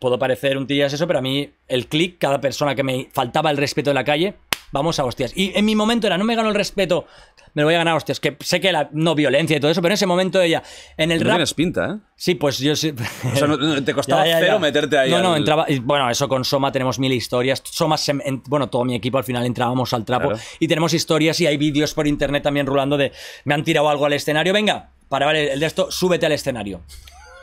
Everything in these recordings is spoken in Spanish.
Puedo parecer un tías eso, pero a mí el click, cada persona que me faltaba el respeto de la calle, vamos a hostias. Y en mi momento era, no me gano el respeto, me lo voy a ganar hostias. Que sé que la no violencia y todo eso, pero en ese momento ella, en el rap. tienes pinta, ¿eh? Sí, pues yo no, te costaba cero meterte ahí. No, no, entraba. Y, bueno, eso con Soma tenemos mil historias. Soma, bueno, todo mi equipo al final entrábamos al trapo y tenemos historias y hay vídeos por internet también rulando de me han tirado algo al escenario, venga. Para ver el de esto, súbete al escenario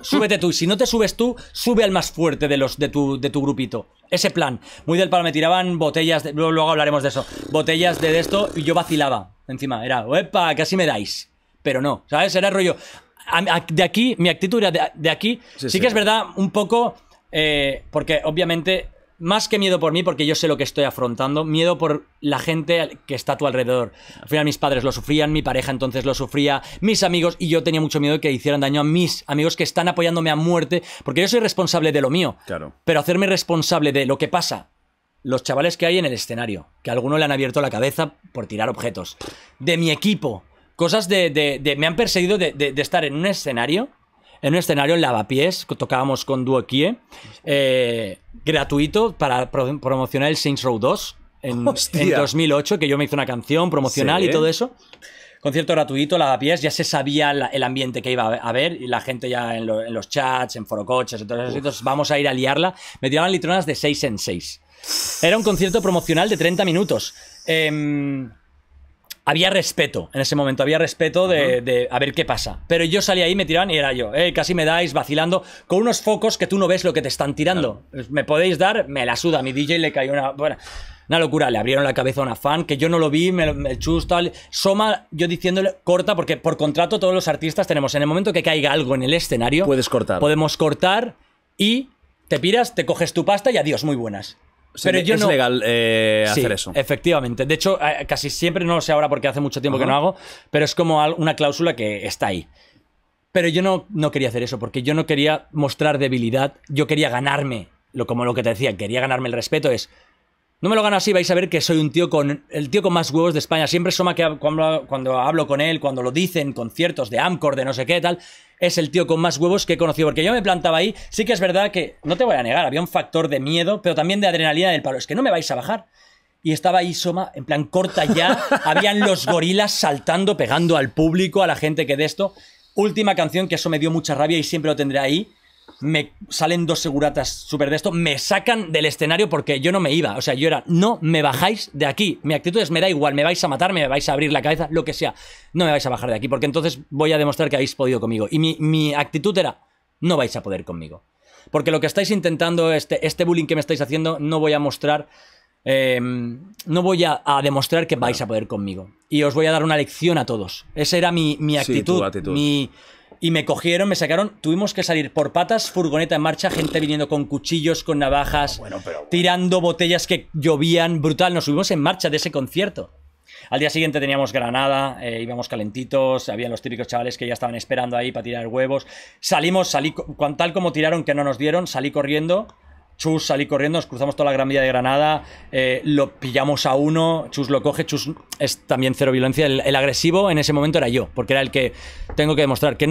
súbete tú. Y si no te subes tú, sube al más fuerte de, los, de, tu, de tu grupito. Ese plan. Muy del palo, me tiraban botellas, de, luego, hablaremos de eso. Botellas de, esto y yo vacilaba. Encima, era, ¡epa! Casi me dais. Pero no, ¿sabes? Era rollo. de aquí, mi actitud era de, aquí. Sí, que es verdad, un poco. Eh, porque obviamente más que miedo por mí, porque yo sé lo que estoy afrontando, miedo por la gente que está a tu alrededor. Al final mis padres lo sufrían, mi pareja entonces lo sufría, mis amigos, y yo tenía mucho miedo de que hicieran daño a mis amigos que están apoyándome a muerte, porque yo soy responsable de lo mío. Claro. Pero hacerme responsable de lo que pasa, los chavales que hay en el escenario, que a alguno le han abierto la cabeza por tirar objetos, de mi equipo, cosas de... me han perseguido de estar en un escenario en un escenario en Lavapiés, tocábamos con Duo Kie, eh, gratuito para promocionar el Saints Row 2 en, 2008, que yo me hice una canción promocional y todo eso. Concierto gratuito, Lavapiés, ya se sabía el ambiente que iba a haber y la gente ya en, los chats, en forocoches, entonces, entonces vamos a ir a liarla. Me tiraban litronas de 6 en 6. Era un concierto promocional de 30 minutos. Em, había respeto en ese momento, había respeto de, a ver qué pasa. Pero yo salí ahí, me tiraban y era yo, eh, casi me dais vacilando, con unos focos que tú no ves lo que te están tirando. Pues, me podéis dar, me la suda, mi DJ le cayó una... una locura, le abrieron la cabeza a una fan que yo no lo vi, me, chusta, tal. Soma, yo diciéndole, corta, porque por contrato todos los artistas tenemos, en el momento que caiga algo en el escenario, puedes cortar. Podemos cortar y te piras, te coges tu pasta y adiós, muy buenas pero es legal eh, hacer eso. Efectivamente. De hecho, eh, casi siempre, no lo sé ahora porque hace mucho tiempo que no hago, pero es como una cláusula que está ahí. Pero yo no, no quería hacer eso porque yo no quería mostrar debilidad, yo quería ganarme, lo, como lo que te decía, quería ganarme el respeto, es no me lo gano así, vais a ver que soy un tío con. el tío con más huevos de España. Siempre Soma que cuando, hablo con él, cuando lo dicen, conciertos de Amcor, de no sé qué, tal, es el tío con más huevos que he conocido. Porque yo me plantaba ahí, sí que es verdad que, no te voy a negar, había un factor de miedo, pero también de adrenalina del palo. Es que no me vais a bajar. Y estaba ahí Soma, en plan, corta ya. Habían los gorilas saltando, pegando al público, a la gente que de esto. Última canción que eso me dio mucha rabia y siempre lo tendré ahí me salen dos seguratas súper de esto, me sacan del escenario porque yo no me iba. O sea, yo era, no me bajáis de aquí. Mi actitud es, me da igual, me vais a matar, me vais a abrir la cabeza, lo que sea. No me vais a bajar de aquí porque entonces voy a demostrar que habéis podido conmigo. Y mi, actitud era, no vais a poder conmigo. Porque lo que estáis intentando, este, este bullying que me estáis haciendo, no voy a mostrar... Em, no voy a, demostrar que vais a poder conmigo. Y os voy a dar una lección a todos. Esa era mi, actitud. actitud. Mi, y me cogieron, me sacaron, tuvimos que salir por patas, furgoneta en marcha, gente viniendo con cuchillos, con navajas, tirando botellas que llovían, brutal, nos subimos en marcha de ese concierto. Al día siguiente teníamos Granada, eh, íbamos calentitos, había los típicos chavales que ya estaban esperando ahí para tirar huevos. Salimos, salí, tal como tiraron que no nos dieron, salí corriendo Chus, salí corriendo, cruzamos toda la Gran Vía de Granada, eh, lo pillamos a uno, Chus lo coge, Chus es también cero violencia. El, agresivo en ese momento era yo, porque era el que tengo que demostrar. que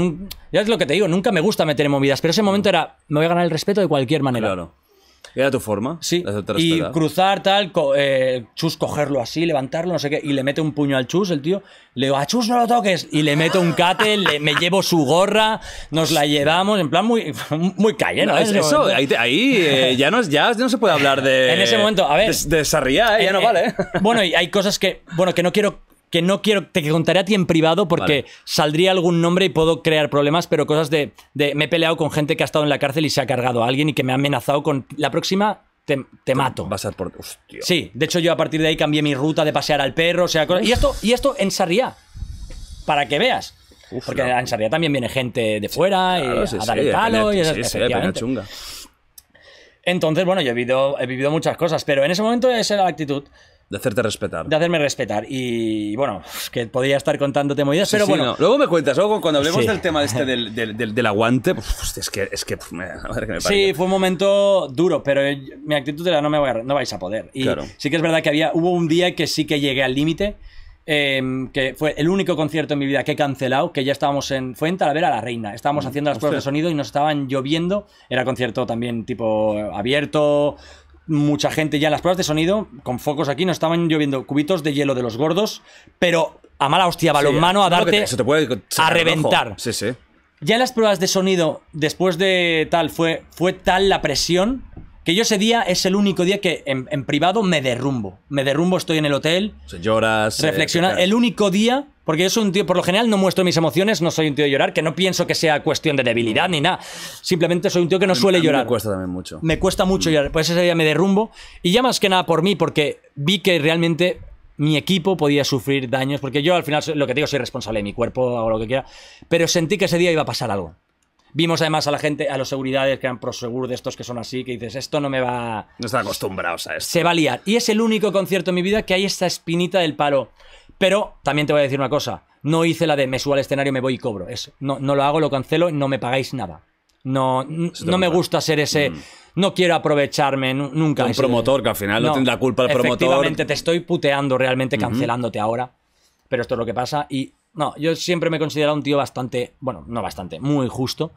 Ya es lo que te digo, nunca me gusta meter en movidas, pero ese momento era, me voy a ganar el respeto de cualquier manera. Claro. Era tu forma. Sí. Y cruzar tal, eh, Chus cogerlo así, levantarlo, no sé qué, y le mete un puño al Chus, el tío. Le digo, a Chus no lo toques. Y le meto un cate, me llevo su gorra, nos la llevamos, en plan muy, muy calle, eso, ahí, eh, ya, no, ya no se puede hablar de. en ese momento, a ver. De, sarriá, eh, ya no vale. bueno, y hay cosas que, bueno, que no quiero que no quiero, te contaré a ti en privado porque saldría algún nombre y puedo crear problemas, pero cosas de, me he peleado con gente que ha estado en la cárcel y se ha cargado a alguien y que me ha amenazado con la próxima. Te, mato. Vas a por. Hostia. Sí, de hecho, yo a partir de ahí cambié mi ruta de pasear al perro, o sea, Y esto, y esto en Sarriá. Para que veas. porque en Sarriá también viene gente de fuera y a dar el palo y esas cosas. chunga. Entonces, bueno, yo he vivido, he vivido muchas cosas, pero en ese momento esa era la actitud. De hacerte respetar. De hacerme respetar. Y bueno, que podría estar contándote movidas, pero bueno. Luego me cuentas, luego cuando hablemos del tema este del, del, del, aguante, pues, es que. Es que, sí, fue un momento duro, pero mi actitud era: no, me voy a, no vais a poder. Y sí que es verdad que había, hubo un día que sí que llegué al límite. Em, que fue el único concierto en mi vida que he cancelado, que ya estábamos en, fue en Talavera la Reina, estábamos mm, haciendo las pruebas de sonido y nos estaban lloviendo, era concierto también tipo abierto, mucha gente ya en las pruebas de sonido, con focos aquí, nos estaban lloviendo cubitos de hielo de los gordos, pero a mala hostia, balón mano a darte. a reventar. Ya en las pruebas de sonido, después de tal, fue, fue tal la presión que yo ese día es el único día que en, privado me derrumbo. Me derrumbo, estoy en el hotel. Se lloras. Reflexiona. el único día porque yo soy un tío, por lo general no muestro mis emociones, no soy un tío de llorar, que no pienso que sea cuestión de debilidad ni nada. Simplemente soy un tío que no suele llorar. Me cuesta mucho. Me cuesta mucho mm. llorar. Pues ese día me derrumbo. Y ya más que nada por mí, porque vi que realmente mi equipo podía sufrir daños, porque yo al final lo que digo soy responsable de mi cuerpo, hago lo que quiera, pero sentí que ese día iba a pasar algo. Vimos además a la gente, a los seguridades que eran prosegur de estos que son así, que dices, esto no me va... No está acostumbrado a Se va a liar. Y es el único concierto en mi vida que hay esta espinita del paro. Pero también te voy a decir una cosa. No hice la de me subo al escenario, me voy y cobro. Es, no, no lo hago, lo cancelo, no me pagáis nada. No, no me gusta ser ese. Mm. No quiero aprovecharme nunca. Un promotor, que al final no, tiene tendrá culpa el promotor. Efectivamente, te estoy puteando realmente, cancelándote ahora. Pero esto es lo que pasa. Y no, yo siempre me he considerado un tío bastante. Bueno, no bastante, muy justo.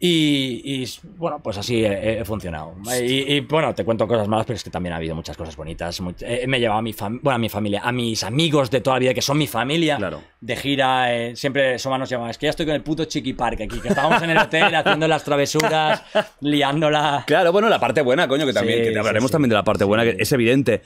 Y, bueno, pues así he, funcionado. Y, bueno, te cuento cosas malas, pero es que también ha habido muchas cosas bonitas. Eh, me he llevado a mi, bueno, mi familia, a mis amigos de toda la vida, que son mi familia, de gira. Eh, siempre Soma nos llamaba, es que ya estoy con el puto Chiqui Park aquí, que estábamos en el hotel haciendo las travesuras, liándola. Claro, bueno, la parte buena, coño, que también, hablaremos también de la parte buena, que es evidente.